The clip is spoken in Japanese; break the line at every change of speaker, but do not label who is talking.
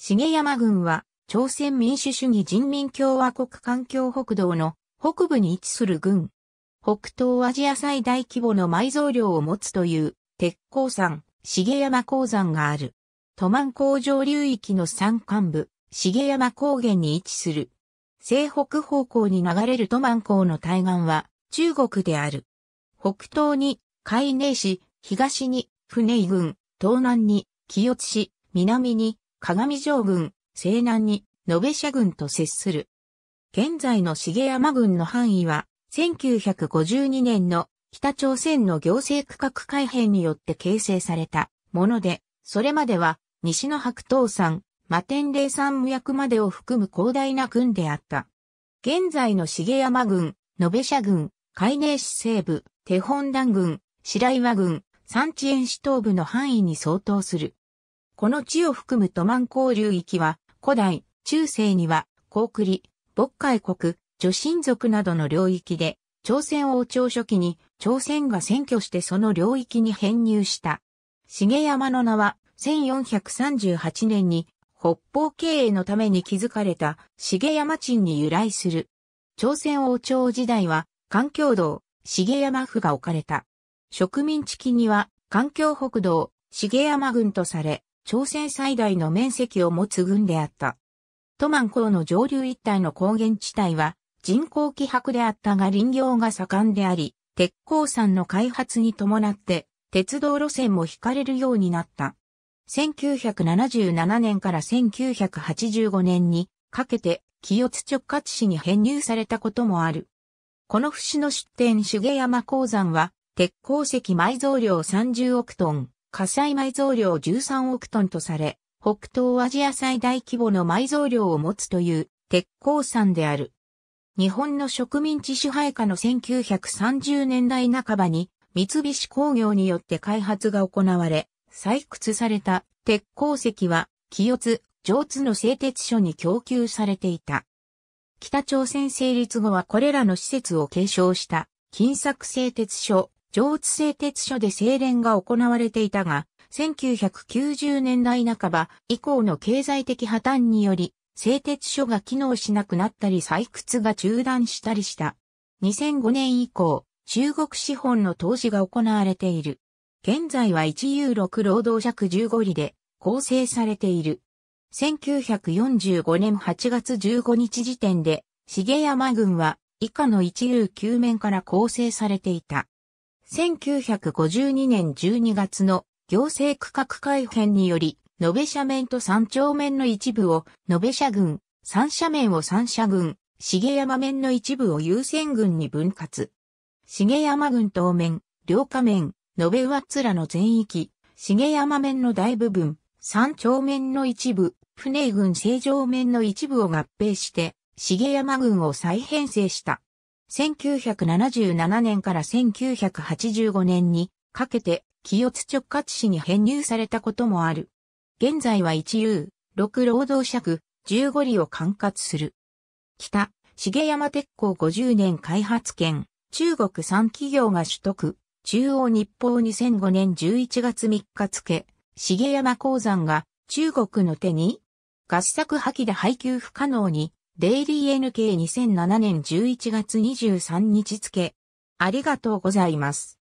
重山郡は、朝鮮民主主義人民共和国環境北道の北部に位置する郡。北東アジア最大規模の埋蔵量を持つという、鉄鉱山、重山鉱山がある。都満工場流域の山間部、重山高原に位置する。西北方向に流れる都満港の対岸は、中国である。北東に、海寧市、東に、船井郡、東南に、清津市、南に、鏡城郡、西南に、野辺社郡と接する。現在の重山郡の範囲は、1952年の北朝鮮の行政区画改変によって形成されたもので、それまでは西の白桃山、摩天霊山無役までを含む広大な郡であった。現在の重山郡、野辺社郡、海寧市西部、手本団郡、白岩郡、山地園市東部の範囲に相当する。この地を含む都満交流域は、古代、中世には、高栗、牧渤海国、女神族などの領域で、朝鮮王朝初期に朝鮮が占拠してその領域に編入した。重山の名は、1438年に北方経営のために築かれた重山鎮に由来する。朝鮮王朝時代は、環境道、重山府が置かれた。植民地期には、環境北道、重山郡とされ、朝鮮最大の面積を持つ軍であった。トマン港の上流一帯の高原地帯は人口希薄であったが林業が盛んであり、鉄鉱山の開発に伴って鉄道路線も引かれるようになった。1977年から1985年にかけて清津直轄市に編入されたこともある。この節の出展芸山鉱山は鉄鉱石埋蔵量30億トン、火災埋蔵量13億トンとされ、北東アジア最大規模の埋蔵量を持つという鉄鉱山である。日本の植民地支配下の1930年代半ばに三菱工業によって開発が行われ、採掘された鉄鉱石は清津、上津の製鉄所に供給されていた。北朝鮮成立後はこれらの施設を継承した金作製鉄所上津製鉄所で精錬が行われていたが、1990年代半ば以降の経済的破綻により、製鉄所が機能しなくなったり採掘が中断したりした。2005年以降、中国資本の投資が行われている。現在は1ユーロ労働尺15里で構成されている。1945年8月15日時点で、重山軍は以下の一流9面から構成されていた。1952年12月の行政区画改編により、延べ斜面と山頂面の一部を延べ斜群、三斜面を三斜群、重山面の一部を優先群に分割。重山群当面、両下面、延べ上っ面の全域、重山面の大部分、山頂面の一部、船群正常面の一部を合併して、重山群を再編成した。1977年から1985年にかけて清津直轄市に編入されたこともある。現在は一遊、六労働者区、十五里を管轄する。北、重山鉄鋼50年開発権、中国三企業が取得、中央日報2005年11月3日付、重山鉱山が中国の手に、合作破棄で配給不可能にデイリー NK2007 年11月23日付。ありがとうございます。